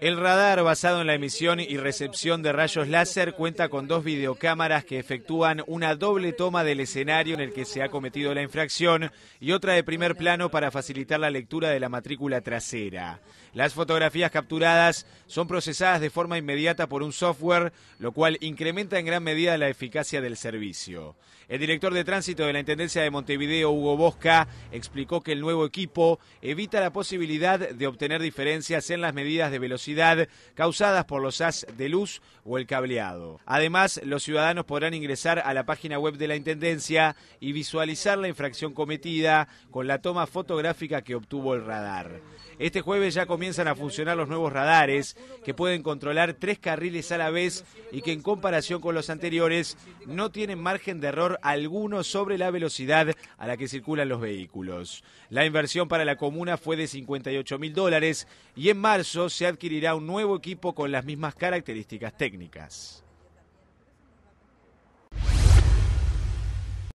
El radar basado en la emisión y recepción de rayos láser cuenta con dos videocámaras que efectúan una doble toma del escenario en el que se ha cometido la infracción y otra de primer plano para facilitar la lectura de la matrícula trasera. Las fotografías capturadas son procesadas de forma inmediata por un software, lo cual incrementa en gran medida la eficacia del servicio. El director de tránsito de la Intendencia de Montevideo, Hugo Bosca, explicó que el nuevo equipo evita la posibilidad de obtener diferencias en las medidas de velocidad causadas por los as de luz o el cableado. Además, los ciudadanos podrán ingresar a la página web de la Intendencia y visualizar la infracción cometida con la toma fotográfica que obtuvo el radar. Este jueves ya comienzan a funcionar los nuevos radares que pueden controlar tres carriles a la vez y que en comparación con los anteriores no tienen margen de error alguno sobre la velocidad a la que circulan los vehículos. La inversión para la comuna fue de 58 mil dólares y en marzo se adquirirá un nuevo equipo con las mismas características técnicas.